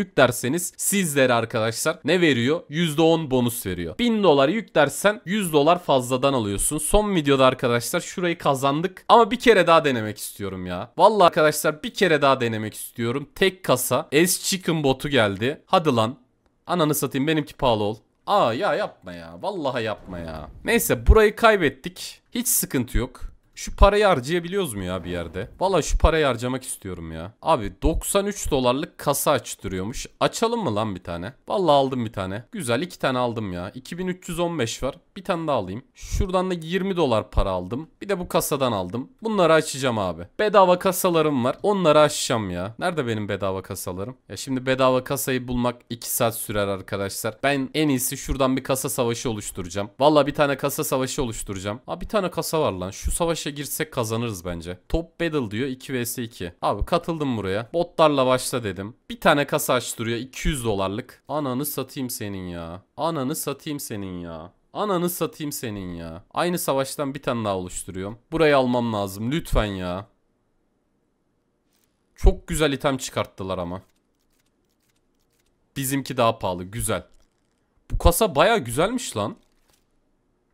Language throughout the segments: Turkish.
yük derseniz sizlere arkadaşlar ne veriyor? %10 bonus veriyor. 1000 dolar yüklersen dersen 100 dolar fazladan alıyorsun. Son videoda arkadaşlar şurayı kazandık ama bir kere daha denemek istiyorum ya. Valla arkadaşlar bir kere daha denemek istiyorum. Tek kasa S Chicken botu geldi. Hadi lan. Ananı satayım benimki pahalı ol. Aa ya yapma ya. Vallahi yapma ya. Neyse burayı kaybettik. Hiç sıkıntı yok. Şu parayı harcayabiliyoruz mu ya bir yerde? Valla şu parayı harcamak istiyorum ya. Abi 93 dolarlık kasa açtırıyormuş. Açalım mı lan bir tane? Valla aldım bir tane. Güzel iki tane aldım ya. 2315 var bir tane daha alayım. Şuradan da 20 dolar para aldım. Bir de bu kasadan aldım. Bunları açacağım abi. Bedava kasalarım var. Onları açacağım ya. Nerede benim bedava kasalarım? Ya şimdi bedava kasayı bulmak 2 saat sürer arkadaşlar. Ben en iyisi şuradan bir kasa savaşı oluşturacağım. Valla bir tane kasa savaşı oluşturacağım. Aa bir tane kasa var lan. Şu savaşa girsek kazanırız bence. Top battle diyor 2 vs 2. Abi katıldım buraya. Botlarla başla dedim. Bir tane kasa açtırıyor 200 dolarlık. Ananı satayım senin ya. Ananı satayım senin ya. Ananı satayım senin ya. Aynı savaştan bir tane daha oluşturuyorum. Burayı almam lazım lütfen ya. Çok güzel item çıkarttılar ama. Bizimki daha pahalı güzel. Bu kasa baya güzelmiş lan.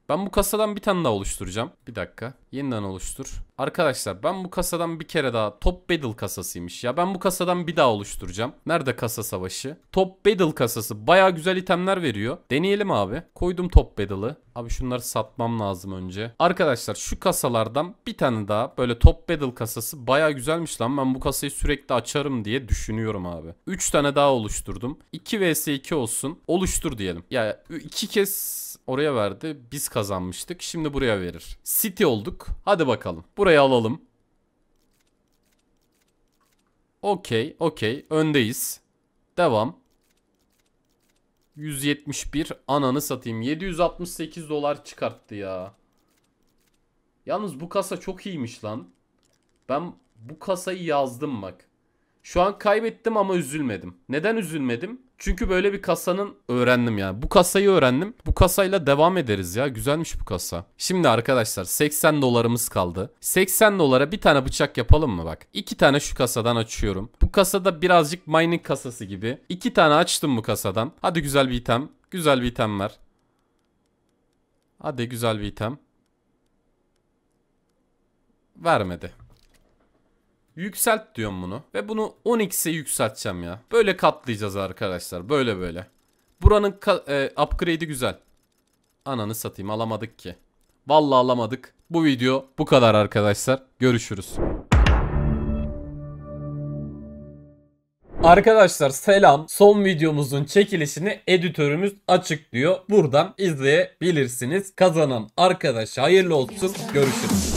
Ben bu kasadan bir tane daha oluşturacağım. Bir dakika. Yeniden oluştur. Arkadaşlar ben bu kasadan bir kere daha Top Battle kasasıymış ya. Ben bu kasadan bir daha oluşturacağım. Nerede kasa savaşı? Top Battle kasası. Baya güzel itemler veriyor. Deneyelim abi. Koydum Top Battle'ı. Abi şunları satmam lazım önce. Arkadaşlar şu kasalardan bir tane daha böyle Top Battle kasası baya güzelmiş lan. Ben bu kasayı sürekli açarım diye düşünüyorum abi. 3 tane daha oluşturdum. 2 vs 2 olsun. Oluştur diyelim. Ya yani 2 kez Oraya verdi. Biz kazanmıştık. Şimdi buraya verir. City olduk. Hadi bakalım. Burayı alalım. Okey. Okey. Öndeyiz. Devam. 171 ananı satayım. 768 dolar çıkarttı ya. Yalnız bu kasa çok iyiymiş lan. Ben bu kasayı yazdım bak. Şu an kaybettim ama üzülmedim. Neden üzülmedim? Çünkü böyle bir kasanın öğrendim ya. Bu kasayı öğrendim. Bu kasayla devam ederiz ya. Güzelmiş bu kasa. Şimdi arkadaşlar 80 dolarımız kaldı. 80 dolara bir tane bıçak yapalım mı bak. İki tane şu kasadan açıyorum. Bu kasada birazcık mining kasası gibi. İki tane açtım bu kasadan. Hadi güzel bir item. Güzel bir item ver. Hadi güzel bir item. Vermedi. Yükselt diyorum bunu. Ve bunu 10x'e yükselteceğim ya. Böyle katlayacağız arkadaşlar. Böyle böyle. Buranın e, upgrade'i güzel. Ananı satayım alamadık ki. Vallahi alamadık. Bu video bu kadar arkadaşlar. Görüşürüz. Arkadaşlar selam. Son videomuzun çekilişini editörümüz açıklıyor. Buradan izleyebilirsiniz. Kazanan arkadaş hayırlı olsun. Görüşürüz.